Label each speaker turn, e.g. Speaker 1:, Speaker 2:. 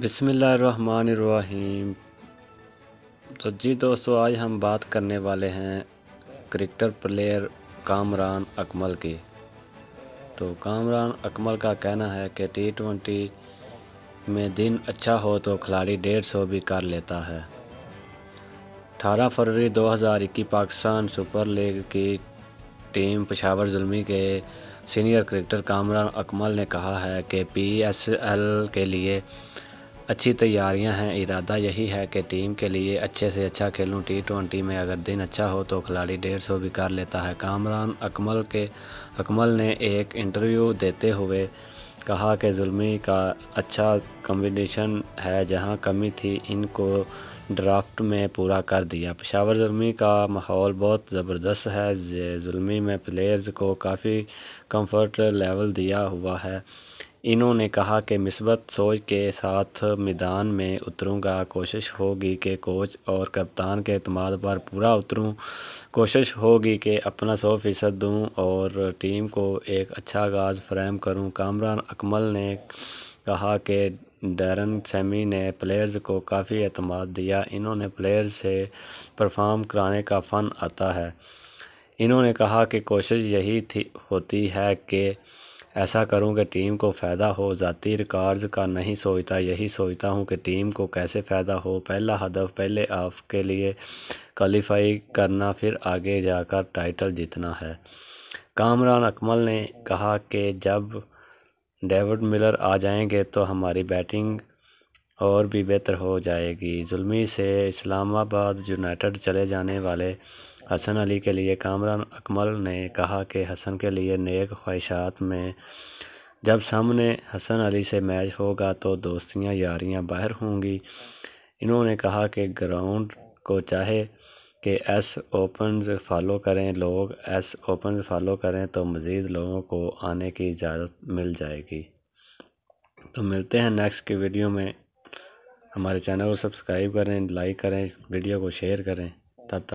Speaker 1: बिसमीम तो जी दोस्तों आज हम बात करने वाले हैं क्रिकेटर प्लेयर कामरान अकमल की तो कामरान अकमल का कहना है कि टी ट्वेंटी में दिन अच्छा हो तो खिलाड़ी डेढ़ सौ भी कर लेता है 18 फरवरी 2021 पाकिस्तान सुपर लीग की टीम पेशावर जुलमी के सीनियर क्रिकेटर कामरान अकमल ने कहा है कि पीएसएल के लिए अच्छी तैयारियां हैं इरादा यही है कि टीम के लिए अच्छे से अच्छा खेलूं टी ट्वेंटी में अगर दिन अच्छा हो तो खिलाड़ी डेढ़ सौ भी कर लेता है कामरान अकमल के अकमल ने एक इंटरव्यू देते हुए कहा कि जुल्मी का अच्छा कम्बिनेशन है जहां कमी थी इनको ड्राफ्ट में पूरा कर दिया पेशावर जुल्मी का माहौल बहुत ज़बरदस्त है जुल्मी में प्लेयर्स को काफ़ी कंफर्ट लेवल दिया हुआ है इन्होंने कहा कि मिसबत सोच के साथ मैदान में उतरूंगा कोशिश होगी कि कोच और कप्तान के अतमाद पर पूरा उतरूं कोशिश होगी कि अपना सौ फ़ीसद दूँ और टीम को एक अच्छा आगाज़ फ्रहम करूं कामरान अकमल ने कहा कि डरन सेमी ने प्लेयर्स को काफ़ी अतमाद दिया इन्होंने प्लेयर्स से परफॉर्म कराने का फ़न आता है इन्होंने कहा कि कोशिश यही थी होती है कि ऐसा करूं कि टीम को फ़ायदा हो ज़ाती रिकॉर्ड्स का नहीं सोचता यही सोचता हूँ कि टीम को कैसे फ़ायदा हो पहला हदफ पहले के लिए क्वालीफाई करना फिर आगे जाकर टाइटल जीतना है कामरान अकमल ने कहा कि जब डेविड मिलर आ जाएंगे तो हमारी बैटिंग और भी बेहतर हो जाएगी जुलमी से इस्लामाबाद यूनाइटेड चले जाने वाले हसन अली के लिए कामरान अकमल ने कहा कि हसन के लिए नेक ख्वाहिशात में जब सामने हसन अली से मैच होगा तो दोस्तियां यारियां बाहर होंगी इन्होंने कहा कि ग्राउंड को चाहे कि एस ओपन फॉलो करें लोग एस ओपन फॉलो करें तो मज़ीद लोगों को आने की इजाज़त मिल जाएगी तो मिलते हैं नेक्स्ट की वीडियो में हमारे चैनल को सब्सक्राइब करें लाइक करें वीडियो को शेयर करें तब तक